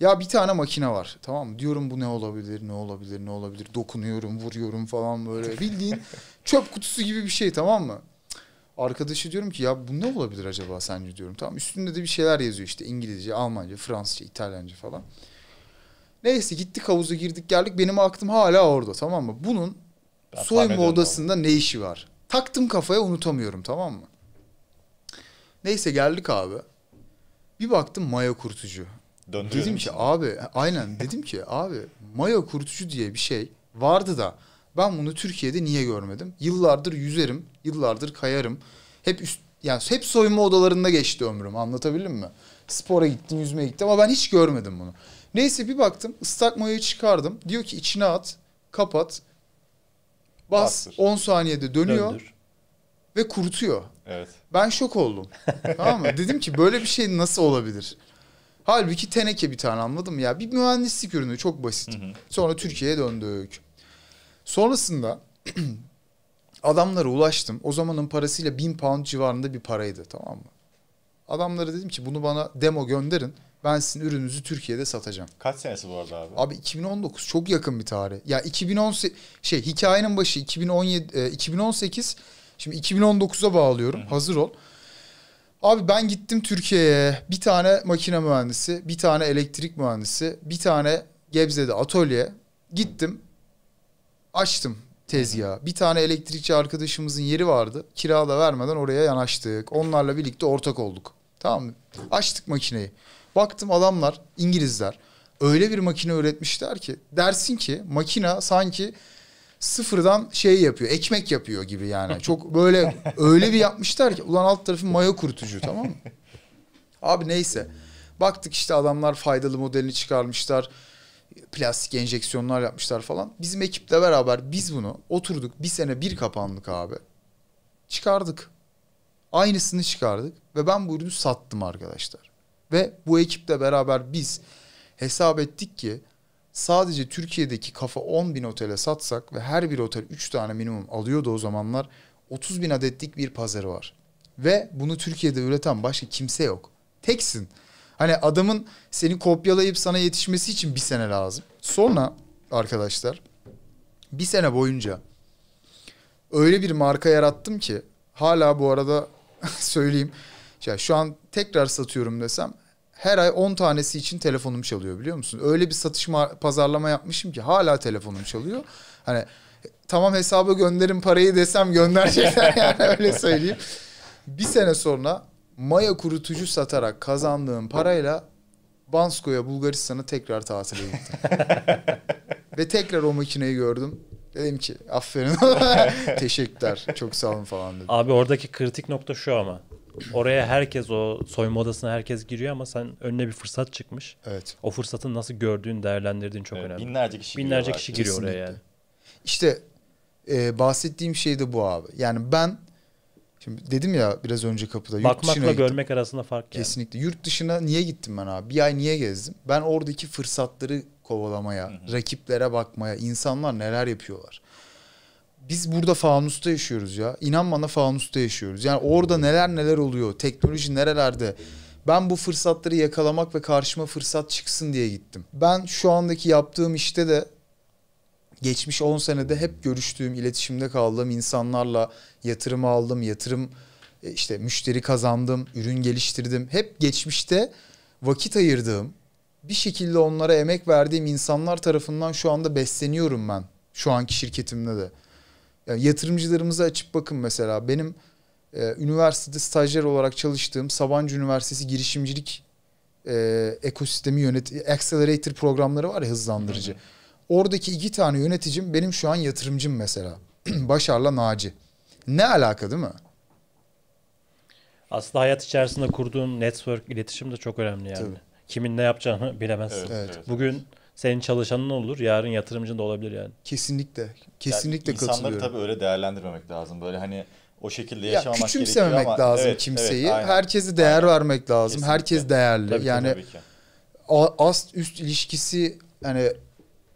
Ya bir tane makine var tamam mı? Diyorum bu ne olabilir, ne olabilir, ne olabilir. Dokunuyorum, vuruyorum falan böyle. Bildiğin çöp kutusu gibi bir şey tamam mı? arkadaşı diyorum ki ya bu ne olabilir acaba sence diyorum. Tamam üstünde de bir şeyler yazıyor işte İngilizce, Almanca, Fransızca, İtalyanca falan. Neyse gittik havuza girdik geldik benim aklım hala orada tamam mı? Bunun ben soyunma odasında abi. ne işi var? Taktım kafaya unutamıyorum tamam mı? Neyse geldik abi. Bir baktım maya kurtucu Döndürüyorum dedim ki abi aynen dedim ki abi maya kurtucu diye bir şey vardı da ben bunu Türkiye'de niye görmedim? Yıllardır yüzerim, yıllardır kayarım. Hep üst, yani hep soyunma odalarında geçti ömrüm. Anlatabildim mi? Spora gittim, yüzmeye gittim ama ben hiç görmedim bunu. Neyse bir baktım ıslak mayayı çıkardım. Diyor ki içine at, kapat, bas Bastır. 10 saniyede dönüyor Döndür. ve kurutuyor. Evet. Ben şok oldum. tamam mı? Dedim ki böyle bir şey nasıl olabilir? Halbuki teneke bir tane anladım ya. Bir mühendislik ürünü çok basit. Hı hı. Sonra Türkiye'ye döndük. Sonrasında adamlara ulaştım. O zamanın parasıyla bin pound civarında bir paraydı tamam mı? Adamlara dedim ki bunu bana demo gönderin. Ben sizin ürününüzü Türkiye'de satacağım. Kaç senesi bu arada abi? Abi 2019 çok yakın bir tarih. Ya 2010 şey hikayenin başı 2017 2018 e, şimdi 2019'a bağlıyorum. Hazır ol. Abi ben gittim Türkiye'ye. Bir tane makine mühendisi, bir tane elektrik mühendisi, bir tane Gebze'de atölye. Gittim açtım tezgahı. Bir tane elektrikçi arkadaşımızın yeri vardı. Kira da vermeden oraya yanaştık. Onlarla birlikte ortak olduk. Tamam mı? Açtık makineyi. Baktım adamlar İngilizler öyle bir makine üretmişler ki dersin ki makina sanki sıfırdan şey yapıyor. Ekmek yapıyor gibi yani. Çok böyle öyle bir yapmışlar ki ulan alt tarafı mayo kurutucu tamam mı? Abi neyse. Baktık işte adamlar faydalı modelini çıkarmışlar plastik enjeksiyonlar yapmışlar falan. Bizim ekiple beraber biz bunu oturduk bir sene bir kapandık abi. Çıkardık. Aynısını çıkardık ve ben bu ürünü sattım arkadaşlar. Ve bu ekiple beraber biz hesap ettik ki sadece Türkiye'deki kafa 10 bin otele satsak ve her bir otel 3 tane minimum alıyordu o zamanlar 30 bin adetlik bir pazarı var. Ve bunu Türkiye'de üreten başka kimse yok. Teksin. Hani adamın seni kopyalayıp sana yetişmesi için bir sene lazım. Sonra arkadaşlar bir sene boyunca öyle bir marka yarattım ki hala bu arada söyleyeyim. Ya şu an tekrar satıyorum desem her ay 10 tanesi için telefonum çalıyor biliyor musun? Öyle bir satış pazarlama yapmışım ki hala telefonum çalıyor. Hani tamam hesaba gönderin parayı desem gönderecekler yani öyle söyleyeyim. Bir sene sonra maya kurutucu satarak kazandığım parayla Bansko'ya Bulgaristan'a tekrar tatile gittim. Ve tekrar o makineyi gördüm. Dedim ki aferin teşekkürler çok sağ olun falan dedim. Abi oradaki kritik nokta şu ama. Oraya herkes o soyunma odasına herkes giriyor ama sen önüne bir fırsat çıkmış. Evet. O fırsatı nasıl gördüğün, değerlendirdiğin çok evet, önemli. Binlerce kişi binlerce giriyor, kişi giriyor oraya yani. İşte e, bahsettiğim şey de bu abi. Yani ben Şimdi dedim ya biraz önce kapıda. Yurt Bakmakla görmek arasında fark yani. Kesinlikle. Yurt dışına niye gittim ben abi? Bir ay niye gezdim? Ben oradaki fırsatları kovalamaya, hı hı. rakiplere bakmaya, insanlar neler yapıyorlar. Biz burada fanusta yaşıyoruz ya. İnan bana fanusta yaşıyoruz. Yani orada neler neler oluyor, teknoloji nerelerde. Ben bu fırsatları yakalamak ve karşıma fırsat çıksın diye gittim. Ben şu andaki yaptığım işte de geçmiş 10 senede hep görüştüğüm, iletişimde kaldığım insanlarla yatırım aldım, yatırım e, işte müşteri kazandım, ürün geliştirdim. Hep geçmişte vakit ayırdığım, bir şekilde onlara emek verdiğim insanlar tarafından şu anda besleniyorum ben. Şu anki şirketimde de. Yani yatırımcılarımıza açıp bakın mesela benim e, üniversitede stajyer olarak çalıştığım Sabancı Üniversitesi girişimcilik e, ekosistemi yönet accelerator programları var ya hızlandırıcı. Oradaki iki tane yöneticim benim şu an yatırımcım mesela. Başar'la Naci. Ne alaka değil mi? Aslında hayat içerisinde kurduğun network iletişim de çok önemli yani. Tabii. Kimin ne yapacağını bilemezsin. Evet, evet. Bugün senin çalışanın olur, yarın yatırımcın da olabilir yani. Kesinlikle. Kesinlikle yani katılıyorum. İnsanları tabii öyle değerlendirmemek lazım. Böyle hani o şekilde yaşamak ya küçümsememek ama, lazım evet, kimseyi. Evet, Herkese değer aynen. vermek lazım. Kesinlikle. Herkes değerli. Tabii, yani tabii ki. ast üst ilişkisi yani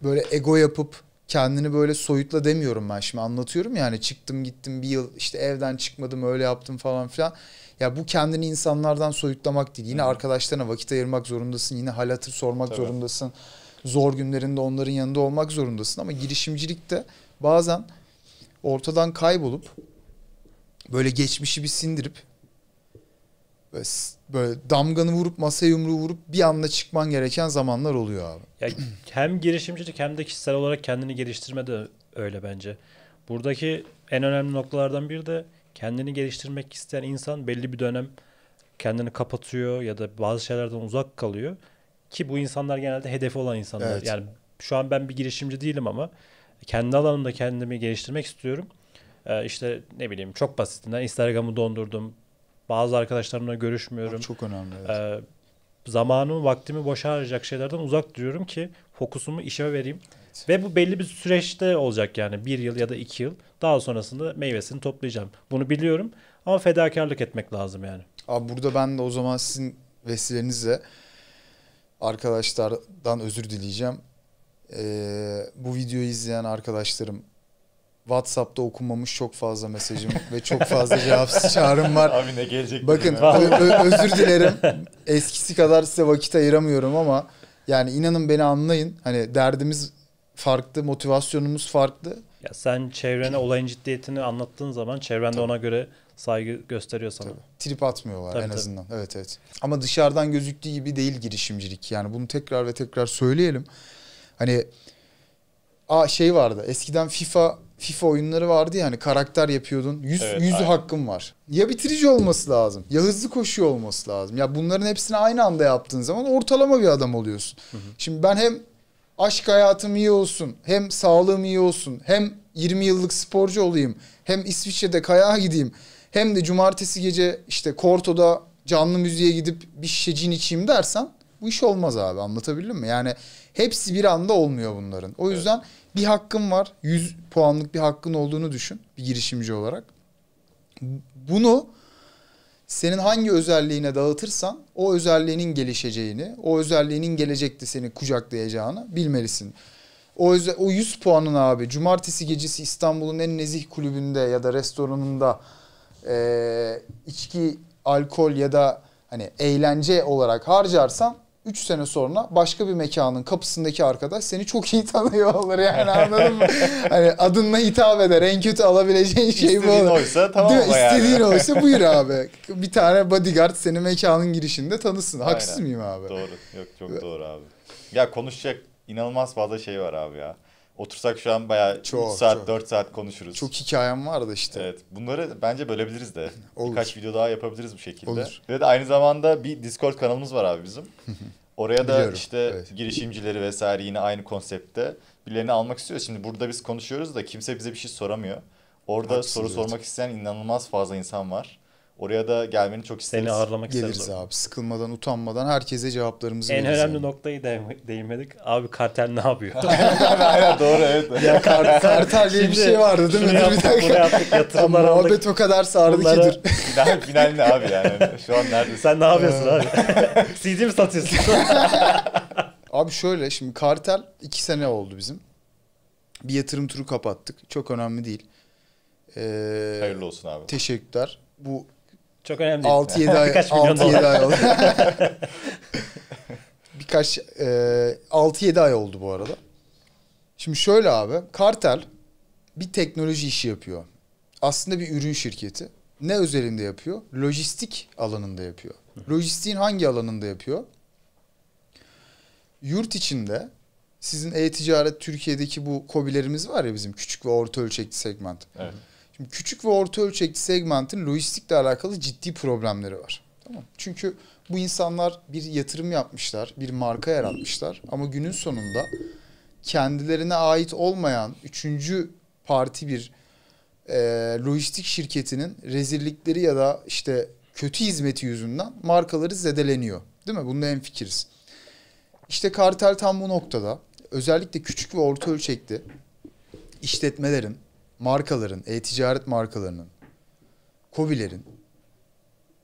böyle ego yapıp kendini böyle soyutla demiyorum ben şimdi anlatıyorum yani çıktım gittim bir yıl işte evden çıkmadım öyle yaptım falan filan. Ya bu kendini insanlardan soyutlamak değil. Yine Hı. arkadaşlarına vakit ayırmak zorundasın. Yine hal hatır sormak Tabii. zorundasın. Zor günlerinde onların yanında olmak zorundasın ama girişimcilikte bazen ortadan kaybolup böyle geçmişi bir sindirip böyle, böyle damganı vurup masaya yumruğu vurup bir anda çıkman gereken zamanlar oluyor abi. Ya hem girişimcilik hem de kişisel olarak kendini geliştirme de öyle bence. Buradaki en önemli noktalardan biri de kendini geliştirmek isteyen insan belli bir dönem kendini kapatıyor ya da bazı şeylerden uzak kalıyor ki bu insanlar genelde hedefi olan insanlar. Evet. Yani şu an ben bir girişimci değilim ama kendi alanımda kendimi geliştirmek istiyorum. Ee, işte ne bileyim çok basitinden Instagram'ı dondurdum, bazı arkadaşlarımla görüşmüyorum. Çok önemli. Evet. Ee, zamanımı, vaktimi boşa harcayacak şeylerden uzak duruyorum ki fokusumu işe vereyim. Evet. Ve bu belli bir süreçte olacak yani bir yıl ya da iki yıl. Daha sonrasında meyvesini toplayacağım. Bunu biliyorum ama fedakarlık etmek lazım yani. Abi burada ben de o zaman sizin vesilenizle arkadaşlardan özür dileyeceğim. Ee, bu videoyu izleyen arkadaşlarım WhatsApp'ta okunmamış çok fazla mesajım ve çok fazla cevapsız çağrım var. Abi ne gelecek? Bakın özür dilerim. Eskisi kadar size vakit ayıramıyorum ama yani inanın beni anlayın. Hani derdimiz farklı, motivasyonumuz farklı. Ya sen çevrene olayın ciddiyetini anlattığın zaman çevrende ona göre saygı gösteriyor sana. Tabii. Trip atmıyorlar tabii, en tabii. azından. Evet evet. Ama dışarıdan gözüktüğü gibi değil girişimcilik. Yani bunu tekrar ve tekrar söyleyelim. Hani a şey vardı. Eskiden FIFA FIFA oyunları vardı ya hani karakter yapıyordun. 100 evet, 100 aynen. hakkım var. Ya bitirici olması lazım. Ya hızlı koşuyor olması lazım. Ya bunların hepsini aynı anda yaptığın zaman ortalama bir adam oluyorsun. Hı hı. Şimdi ben hem aşk hayatım iyi olsun, hem sağlığım iyi olsun, hem 20 yıllık sporcu olayım, hem İsviçre'de kayağa gideyim, hem de cumartesi gece işte Korto'da canlı müziğe gidip bir şişe cin içeyim dersen bu iş olmaz abi anlatabildim mi? Yani hepsi bir anda olmuyor bunların. O yüzden evet. bir hakkın var. 100 puanlık bir hakkın olduğunu düşün bir girişimci olarak. Bunu senin hangi özelliğine dağıtırsan o özelliğinin gelişeceğini, o özelliğinin gelecekte seni kucaklayacağını bilmelisin. O, o 100 puanın abi cumartesi gecesi İstanbul'un en nezih kulübünde ya da restoranında e, içki, alkol ya da hani eğlence olarak harcarsan 3 sene sonra başka bir mekanın kapısındaki arkadaş seni çok iyi tanıyor olur yani anladın mı? hani adınla hitap eder. En kötü alabileceğin şey İstediğin bu olur. oysa tamam Değil mi? Yani. İstediğin oysa buyur abi. Bir tane bodyguard seni mekanın girişinde tanısın. Haksız Aynen. mıyım abi? Doğru. Yok çok doğru abi. Ya konuşacak inanılmaz fazla şey var abi ya. Otursak şu an bayağı çok, saat çok. 4 saat konuşuruz. Çok hikayem vardı işte. Evet. Bunları bence bölebiliriz de. Olur. Birkaç video daha yapabiliriz bu şekilde. Olur. Ve de aynı zamanda bir Discord kanalımız var abi bizim. Oraya da Biliyorum, işte evet. girişimcileri vesaire yine aynı konseptte birilerini almak istiyor Şimdi burada biz konuşuyoruz da kimse bize bir şey soramıyor. Orada Haksız, soru evet. sormak isteyen inanılmaz fazla insan var. Oraya da gelmeni çok isteriz. Seni ağırlamak isteriz. Geliriz abi. Sıkılmadan, utanmadan herkese cevaplarımızı en veririz. En önemli yani. noktayı değinmedik. Abi kartel ne yapıyor? Aynen doğru evet. Ya kar, kartel diye bir şey vardı değil mi? Şunu yaptık, bunu yaptık, yatırımlar aldık. Muhabbet o kadar sardı Bunlara... ki dur. final, final ne abi yani? Şu an neredesin? Sen ne yapıyorsun ee. abi? CD mi satıyorsun? abi şöyle şimdi kartel iki sene oldu bizim. Bir yatırım turu kapattık. Çok önemli değil. Ee, Hayırlı olsun abi. Teşekkürler. Bu çok önemli değil. 6-7 ay, Birkaç 6 7 ay oldu. Birkaç e, 6-7 ay oldu bu arada. Şimdi şöyle abi kartel bir teknoloji işi yapıyor. Aslında bir ürün şirketi. Ne özelinde yapıyor? Lojistik alanında yapıyor. Lojistiğin hangi alanında yapıyor? Yurt içinde sizin e-ticaret Türkiye'deki bu kobilerimiz var ya bizim küçük ve orta ölçekli segment. Evet. Şimdi küçük ve orta ölçekli segmentin lojistikle alakalı ciddi problemleri var. Tamam. Çünkü bu insanlar bir yatırım yapmışlar, bir marka yaratmışlar ama günün sonunda kendilerine ait olmayan üçüncü parti bir e, lojistik şirketinin rezillikleri ya da işte kötü hizmeti yüzünden markaları zedeleniyor. Değil mi? Bunda en fikiriz. İşte kartel tam bu noktada özellikle küçük ve orta ölçekli işletmelerin markaların, e-ticaret markalarının, COBİ'lerin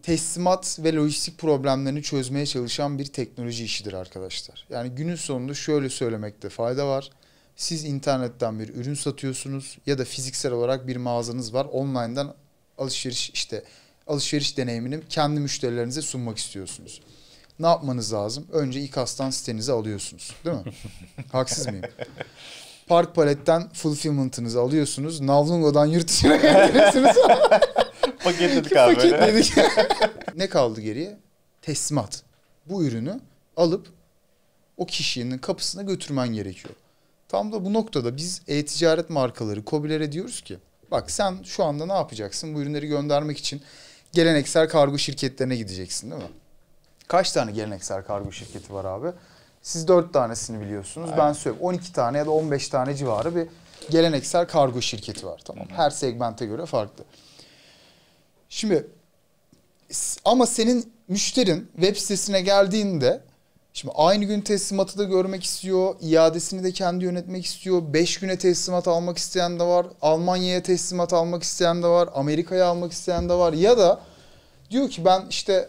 teslimat ve lojistik problemlerini çözmeye çalışan bir teknoloji işidir arkadaşlar. Yani günün sonunda şöyle söylemekte fayda var. Siz internetten bir ürün satıyorsunuz ya da fiziksel olarak bir mağazanız var. Online'dan alışveriş işte alışveriş deneyimini kendi müşterilerinize sunmak istiyorsunuz. Ne yapmanız lazım? Önce İKAS'tan sitenizi alıyorsunuz. Değil mi? Haksız mıyım? Park Palet'ten fulfillment'ınızı alıyorsunuz. Navlungo'dan yurt dışına gönderiyorsunuz. Paketledik abi. Paketledik. ne kaldı geriye? Teslimat. Bu ürünü alıp o kişinin kapısına götürmen gerekiyor. Tam da bu noktada biz e-ticaret markaları, COBİ'lere diyoruz ki bak sen şu anda ne yapacaksın? Bu ürünleri göndermek için geleneksel kargo şirketlerine gideceksin değil mi? Kaç tane geleneksel kargo şirketi var abi? Siz 4 tanesini biliyorsunuz. Aynen. Ben söylüyorum 12 tane ya da 15 tane civarı bir geleneksel kargo şirketi var. Tamam. Hı hı. Her segmente göre farklı. Şimdi ama senin müşterin web sitesine geldiğinde şimdi aynı gün teslimatı da görmek istiyor, iadesini de kendi yönetmek istiyor. 5 güne teslimat almak isteyen de var, Almanya'ya teslimat almak isteyen de var, Amerika'ya almak isteyen de var ya da diyor ki ben işte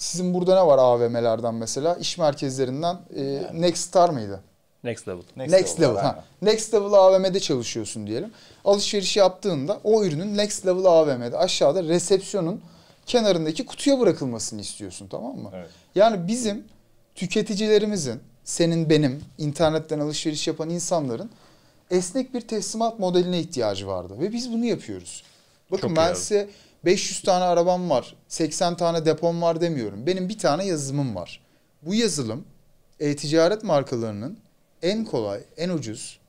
sizin burada ne var AVM'lerden mesela? İş merkezlerinden e, yani. Next Star mıydı? Next Level. Next, next Level. level ha. Next Level AVM'de çalışıyorsun diyelim. Alışveriş yaptığında o ürünün Next Level AVM'de aşağıda resepsiyonun kenarındaki kutuya bırakılmasını istiyorsun tamam mı? Evet. Yani bizim tüketicilerimizin, senin benim, internetten alışveriş yapan insanların esnek bir teslimat modeline ihtiyacı vardı ve biz bunu yapıyoruz. Bakın Çok ben iyi size 500 tane arabam var, 80 tane depom var demiyorum. Benim bir tane yazılımım var. Bu yazılım e-ticaret markalarının en kolay, en ucuz,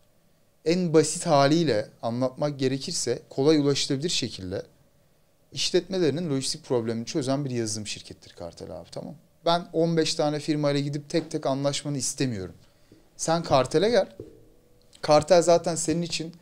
en basit haliyle anlatmak gerekirse kolay ulaşılabilir şekilde işletmelerinin lojistik problemini çözen bir yazılım şirkettir Kartel abi tamam Ben 15 tane firmayla gidip tek tek anlaşmanı istemiyorum. Sen Kartel'e gel. Kartel zaten senin için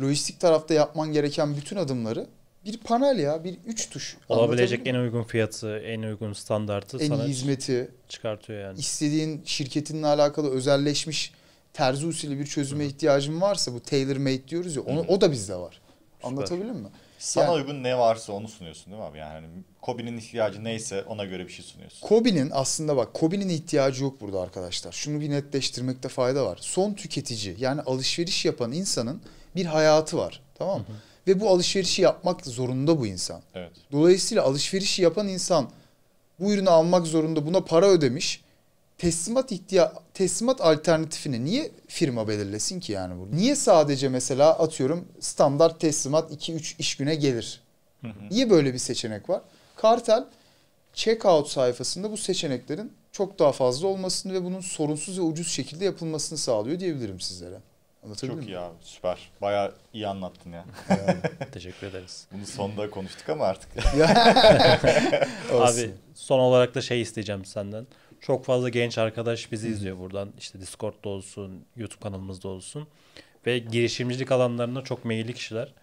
lojistik tarafta yapman gereken bütün adımları bir panel ya. Bir üç tuş. Olabilecek en uygun fiyatı, en uygun standartı en sana hizmeti çıkartıyor yani. İstediğin şirketinle alakalı özelleşmiş terzi usulü bir çözüme Hı. ihtiyacın varsa bu tailor made diyoruz ya onu, o da bizde var. Süper. Anlatabildim mi? Sana yani, uygun ne varsa onu sunuyorsun değil mi abi? Yani Kobi'nin ihtiyacı neyse ona göre bir şey sunuyorsun. Kobi'nin aslında bak Kobi'nin ihtiyacı yok burada arkadaşlar. Şunu bir netleştirmekte fayda var. Son tüketici yani alışveriş yapan insanın bir hayatı var. Tamam mı? Ve bu alışverişi yapmak zorunda bu insan. Evet. Dolayısıyla alışverişi yapan insan bu ürünü almak zorunda buna para ödemiş. Teslimat ihtiya teslimat alternatifini niye firma belirlesin ki yani burada? Niye sadece mesela atıyorum standart teslimat 2-3 iş güne gelir? Niye böyle bir seçenek var? Kartel checkout sayfasında bu seçeneklerin çok daha fazla olmasını ve bunun sorunsuz ve ucuz şekilde yapılmasını sağlıyor diyebilirim sizlere. Anlatabiliyor Çok muyum? iyi abi süper. Baya iyi anlattın ya. Yani. Teşekkür ederiz. Bunu sonda konuştuk ama artık. abi son olarak da şey isteyeceğim senden. Çok fazla genç arkadaş bizi izliyor buradan. İşte Discord'da olsun, YouTube kanalımızda olsun. Ve girişimcilik alanlarında çok meyilli kişiler.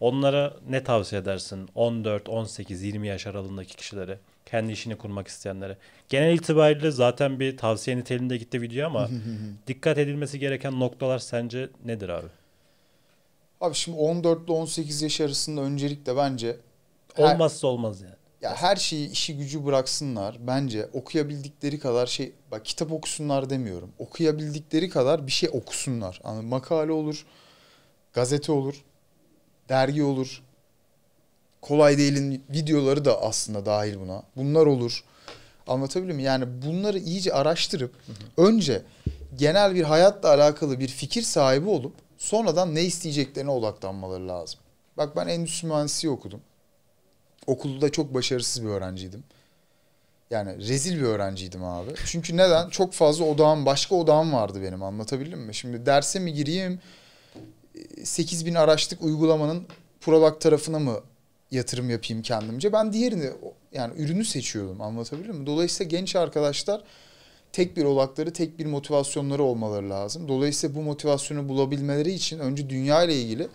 Onlara ne tavsiye edersin? 14, 18, 20 yaş aralığındaki kişilere kendi işini kurmak isteyenlere. Genel itibariyle zaten bir tavsiye niteliğinde gitti video ama dikkat edilmesi gereken noktalar sence nedir abi? Abi şimdi 14 ile 18 yaş arasında öncelikle bence her, olmazsa olmaz yani. Ya her şeyi işi gücü bıraksınlar bence okuyabildikleri kadar şey bak kitap okusunlar demiyorum. Okuyabildikleri kadar bir şey okusunlar. Yani makale olur, gazete olur, dergi olur, Kolay Değil'in videoları da aslında dahil buna. Bunlar olur. Anlatabiliyor muyum? Yani bunları iyice araştırıp hı hı. önce genel bir hayatla alakalı bir fikir sahibi olup sonradan ne isteyeceklerine odaklanmaları lazım. Bak ben endüstri mühendisliği okudum. Okulda çok başarısız bir öğrenciydim. Yani rezil bir öğrenciydim abi. Çünkü neden? Çok fazla odağım, başka odağım vardı benim anlatabildim mi? Şimdi derse mi gireyim, 8 bin araçlık uygulamanın Prolog tarafına mı yatırım yapayım kendimce. Ben diğerini yani ürünü seçiyordum anlatabiliyor muyum? Dolayısıyla genç arkadaşlar tek bir olakları, tek bir motivasyonları olmaları lazım. Dolayısıyla bu motivasyonu bulabilmeleri için önce dünya ile ilgili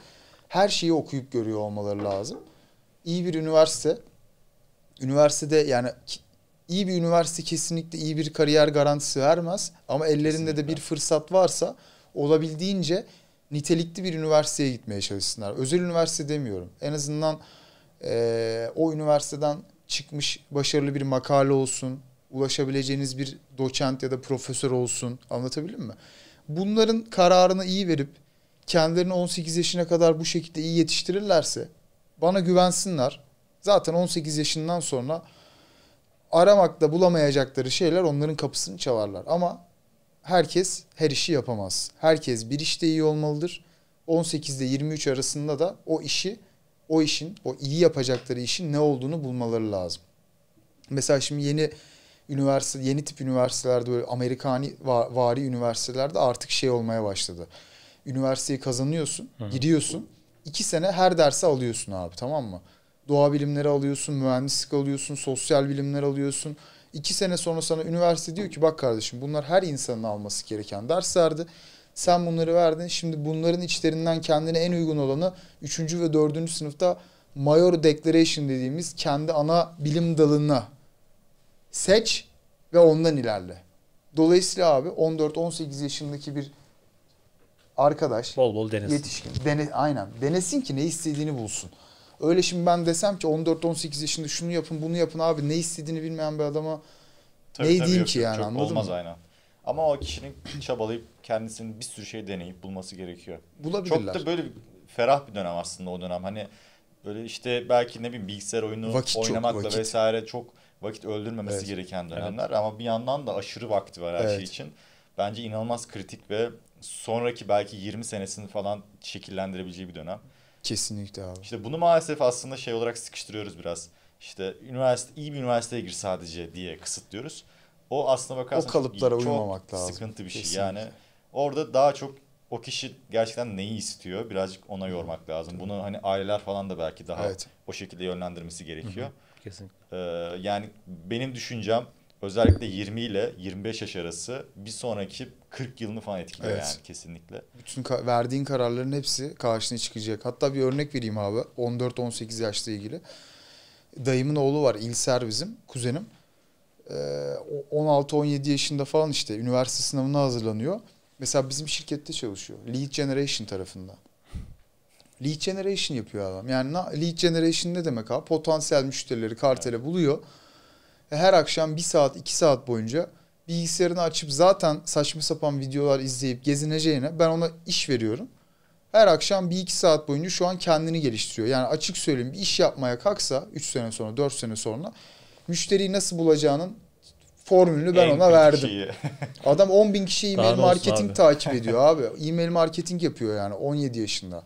her şeyi okuyup görüyor olmaları lazım. İyi bir üniversite, üniversitede yani iyi bir üniversite kesinlikle iyi bir kariyer garantisi vermez ama ellerinde de bir fırsat varsa olabildiğince nitelikli bir üniversiteye gitmeye çalışsınlar. Özel üniversite demiyorum. En azından e, o üniversiteden çıkmış başarılı bir makale olsun, ulaşabileceğiniz bir doçent ya da profesör olsun. anlatabilir mi? Bunların kararını iyi verip kendilerini 18 yaşına kadar bu şekilde iyi yetiştirirlerse bana güvensinler. Zaten 18 yaşından sonra aramakta bulamayacakları şeyler onların kapısını çalarlar. Ama herkes her işi yapamaz. Herkes bir işte iyi olmalıdır. 18 ile 23 arasında da o işi o işin, o iyi yapacakları işin ne olduğunu bulmaları lazım. Mesela şimdi yeni üniversite, yeni tip üniversitelerde böyle Amerikani vari üniversitelerde artık şey olmaya başladı. Üniversiteyi kazanıyorsun, Hı. giriyorsun. iki sene her dersi alıyorsun abi tamam mı? Doğa bilimleri alıyorsun, mühendislik alıyorsun, sosyal bilimler alıyorsun. İki sene sonra sana üniversite diyor ki bak kardeşim bunlar her insanın alması gereken derslerdi. Sen bunları verdin. Şimdi bunların içlerinden kendine en uygun olanı 3. ve 4. sınıfta Major Declaration dediğimiz kendi ana bilim dalına seç ve ondan ilerle. Dolayısıyla abi 14-18 yaşındaki bir arkadaş bol bol denesin. Yetişkin. Dene, aynen. Denesin ki ne istediğini bulsun. Öyle şimdi ben desem ki 14-18 yaşında şunu yapın bunu yapın abi ne istediğini bilmeyen bir adama tabii, ne tabii, diyeyim yok, ki yani çok anladın olmaz mı? aynen. Ama o kişinin çabalayıp kendisinin bir sürü şey deneyip bulması gerekiyor. Bulabilirler. Çok da böyle ferah bir dönem aslında o dönem. Hani böyle işte belki ne bileyim bilgisayar oyunu vakit oynamakla çok, vakit. vesaire çok vakit öldürmemesi evet. gereken dönemler. Evet. Ama bir yandan da aşırı vakti var her şey evet. şey için. Bence inanılmaz kritik ve sonraki belki 20 senesini falan şekillendirebileceği bir dönem. Kesinlikle abi. İşte bunu maalesef aslında şey olarak sıkıştırıyoruz biraz. İşte üniversite iyi bir üniversiteye gir sadece diye kısıtlıyoruz. O aslına bakarsan o kalıplara çok, uymamak çok lazım. sıkıntı bir şey. Yani orada daha çok o kişi gerçekten neyi istiyor birazcık ona yormak lazım. Bunu hani aileler falan da belki daha evet. o şekilde yönlendirmesi gerekiyor. Hı Kesinlikle. Ee, yani benim düşüncem özellikle 20 ile 25 yaş arası bir sonraki 40 yılını falan etkiliyor evet. yani kesinlikle. Bütün ka- verdiğin kararların hepsi karşına çıkacak. Hatta bir örnek vereyim abi 14-18 yaşla ilgili. Dayımın oğlu var İlser bizim kuzenim. 16-17 ee, yaşında falan işte üniversite sınavına hazırlanıyor. Mesela bizim şirkette çalışıyor. Lead Generation tarafında. Lead Generation yapıyor adam. Yani Lead Generation ne demek abi? Potansiyel müşterileri kartele buluyor. E, her akşam bir saat iki saat boyunca bilgisayarını açıp zaten saçma sapan videolar izleyip gezineceğine ben ona iş veriyorum. Her akşam bir iki saat boyunca şu an kendini geliştiriyor. Yani açık söyleyeyim bir iş yapmaya kalksa 3 sene sonra 4 sene sonra müşteriyi nasıl bulacağının formülünü ben en ona verdim. Adam 10 bin kişi e-mail marketing abi. takip ediyor abi. E-mail marketing yapıyor yani 17 yaşında.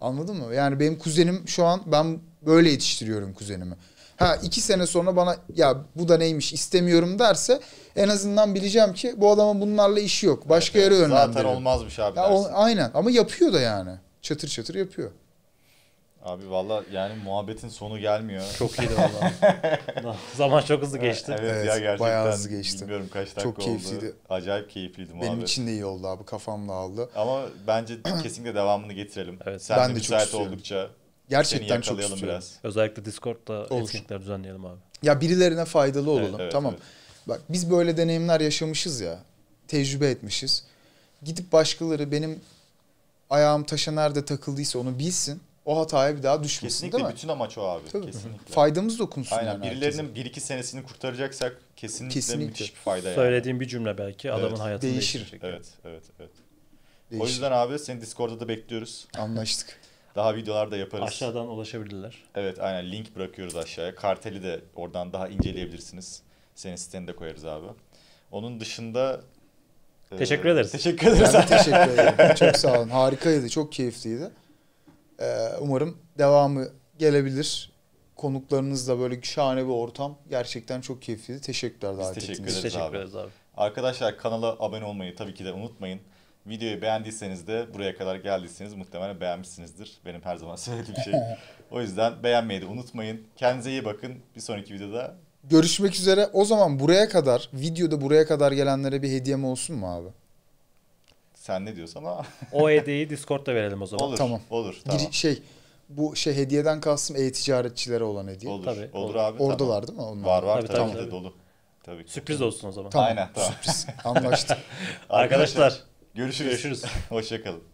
Anladın mı? Yani benim kuzenim şu an ben böyle yetiştiriyorum kuzenimi. Ha iki sene sonra bana ya bu da neymiş istemiyorum derse en azından bileceğim ki bu adamın bunlarla işi yok. Başka evet, yere evet, yönlendiriyor. Zaten olmazmış abi. Ya, o, aynen ama yapıyor da yani. Çatır çatır yapıyor. Abi valla yani muhabbetin sonu gelmiyor. Çok iyiydi valla. Zaman çok hızlı geçti. Evet, evet ya gerçekten. Bayağı hızlı geçti. Bilmiyorum kaç dakika çok keyifliydi. oldu. Acayip keyifliydi muhabbet. Benim için de iyi oldu abi kafamla aldı. Ama bence kesinlikle devamını getirelim. Evet. Sen ben de, de çok istiyorum. oldukça Gerçekten çok istiyorum. Biraz. Özellikle Discord'da etkinlikler düzenleyelim abi. Ya birilerine faydalı olalım. Evet, evet, tamam. Evet. Bak biz böyle deneyimler yaşamışız ya. Tecrübe etmişiz. Gidip başkaları benim ayağım taşa nerede takıldıysa onu bilsin o hataya bir daha düşmesin Kesinlikle değil mi? bütün amaç o abi. Tabii. Kesinlikle. Faydamız dokunsun. Aynen yani birilerinin herkese. bir iki senesini kurtaracaksak kesinlikle, kesinlikle. müthiş bir fayda yani. Söylediğim bir cümle belki evet. adamın hayatını değişir. değiştirecek. Evet, evet, evet. Değişir. O yüzden abi seni Discord'da da bekliyoruz. Anlaştık. Daha videolar da yaparız. Aşağıdan ulaşabilirler. Evet aynen link bırakıyoruz aşağıya. Karteli de oradan daha inceleyebilirsiniz. Senin siteni de koyarız abi. Onun dışında e, Teşekkür ederiz. Teşekkür ederiz. Ben teşekkür ederim. çok sağ olun. Harikaydı. Çok keyifliydi. Ee, umarım devamı gelebilir. Konuklarınızla böyle şahane bir ortam. Gerçekten çok keyifliydi. Teşekkürler davet Biz teşekkür teşekkür ederiz abi. Arkadaşlar kanala abone olmayı tabii ki de unutmayın. Videoyu beğendiyseniz de buraya kadar geldiyseniz muhtemelen beğenmişsinizdir. Benim her zaman söylediğim şey. o yüzden beğenmeyi de unutmayın. Kendinize iyi bakın. Bir sonraki videoda Görüşmek üzere. O zaman buraya kadar videoda buraya kadar gelenlere bir hediyem olsun mu abi? Sen ne diyorsan ama. o hediyeyi Discord'da verelim o zaman. Olur. Tamam. Olur. Tamam. Gir, şey bu şey hediyeden kalsın e-ticaretçilere olan hediye. Olur. Tabii, olur, olur abi. Oradalar tamam. değil mi? Onlar? Var var tabii, tabii, tabii, dolu. Tabii ki. Sürpriz olsun o zaman. Tamam. Aynen tamam. Sürpriz. Anlaştık. Arkadaşlar. Görüşürüz. Görüşürüz. Hoşçakalın.